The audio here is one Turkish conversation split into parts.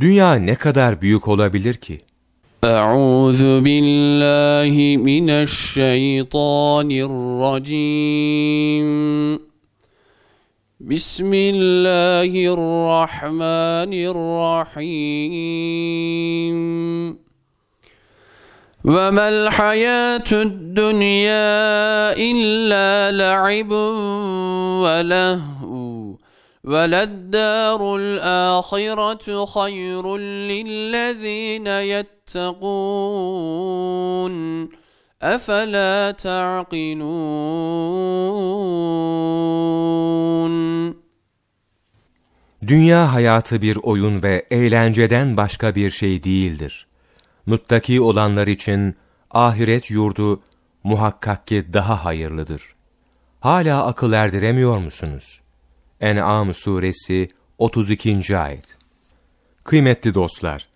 Dünya ne kadar büyük olabilir ki? Euzu billahi mineşşeytanirracim. Bismillahirrahmanirrahim. وما الحياة الدنيا إلا لعب ولهو وللدار الآخرة خير للذين يتقون أفلا تعقلون Dünya hayatı bir oyun ve eğlenceden başka bir şey değildir. Muttaki olanlar için ahiret yurdu muhakkak ki daha hayırlıdır. Hala akıl erdiremiyor musunuz?'' En'am suresi 32. ayet. Kıymetli dostlar,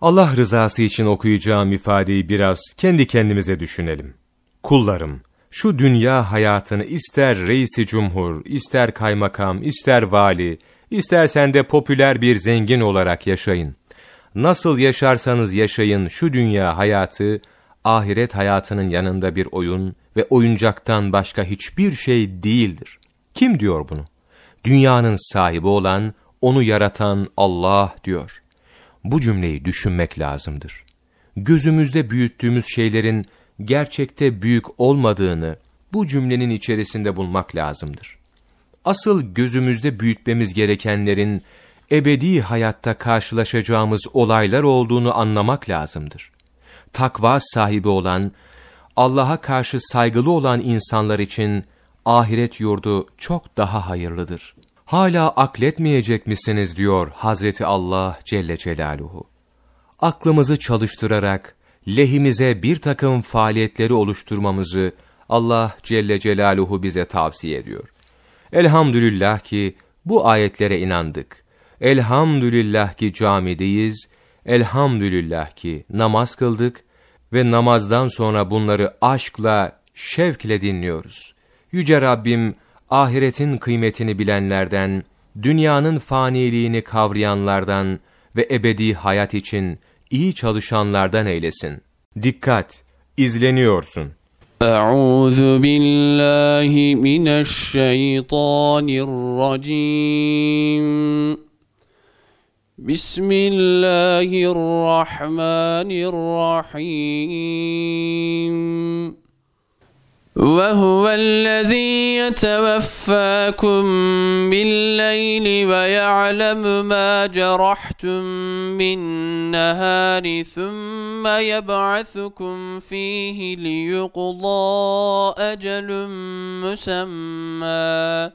Allah rızası için okuyacağım ifadeyi biraz kendi kendimize düşünelim. Kullarım, şu dünya hayatını ister reisi cumhur, ister kaymakam, ister vali, istersen de popüler bir zengin olarak yaşayın. Nasıl yaşarsanız yaşayın şu dünya hayatı, ahiret hayatının yanında bir oyun ve oyuncaktan başka hiçbir şey değildir. Kim diyor bunu? dünyanın sahibi olan, onu yaratan Allah diyor. Bu cümleyi düşünmek lazımdır. Gözümüzde büyüttüğümüz şeylerin gerçekte büyük olmadığını bu cümlenin içerisinde bulmak lazımdır. Asıl gözümüzde büyütmemiz gerekenlerin ebedi hayatta karşılaşacağımız olaylar olduğunu anlamak lazımdır. Takva sahibi olan, Allah'a karşı saygılı olan insanlar için ahiret yurdu çok daha hayırlıdır. Hala akletmeyecek misiniz diyor Hazreti Allah Celle Celaluhu. Aklımızı çalıştırarak lehimize bir takım faaliyetleri oluşturmamızı Allah Celle Celaluhu bize tavsiye ediyor. Elhamdülillah ki bu ayetlere inandık. Elhamdülillah ki camideyiz. Elhamdülillah ki namaz kıldık ve namazdan sonra bunları aşkla, şevkle dinliyoruz. Yüce Rabbim ahiretin kıymetini bilenlerden, dünyanın faniliğini kavrayanlardan ve ebedi hayat için iyi çalışanlardan eylesin. Dikkat! izleniyorsun. Euzu billahi mineşşeytanirracim. Bismillahirrahmanirrahim. وهو الذي يتوفاكم بالليل ويعلم ما جرحتم بالنهار ثم يبعثكم فيه ليقضى أجل مسمى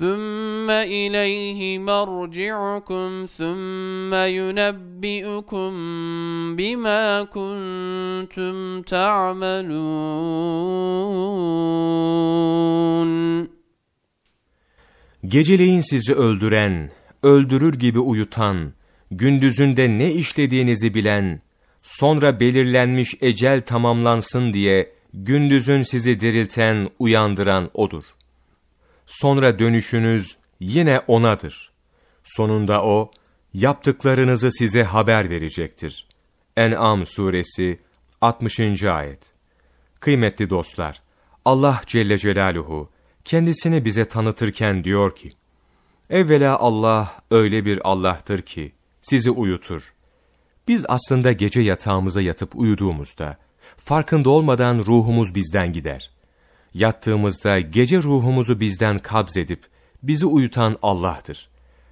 ثم إليه مرجعكم ثم ينبئكم بما كنتم تعملون Geceleyin sizi öldüren, öldürür gibi uyutan, gündüzünde ne işlediğinizi bilen, sonra belirlenmiş ecel tamamlansın diye gündüzün sizi dirilten, uyandıran O'dur.'' sonra dönüşünüz yine O'nadır. Sonunda O, yaptıklarınızı size haber verecektir. En'am suresi 60. ayet Kıymetli dostlar, Allah Celle Celaluhu kendisini bize tanıtırken diyor ki, Evvela Allah öyle bir Allah'tır ki sizi uyutur. Biz aslında gece yatağımıza yatıp uyuduğumuzda, farkında olmadan ruhumuz bizden gider. Yattığımızda gece ruhumuzu bizden kabz edip bizi uyutan Allah'tır.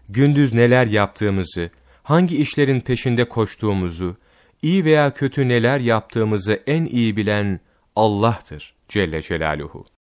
Gündüz neler yaptığımızı, hangi işlerin peşinde koştuğumuzu, iyi veya kötü neler yaptığımızı en iyi bilen Allah'tır Celle Celaluhu.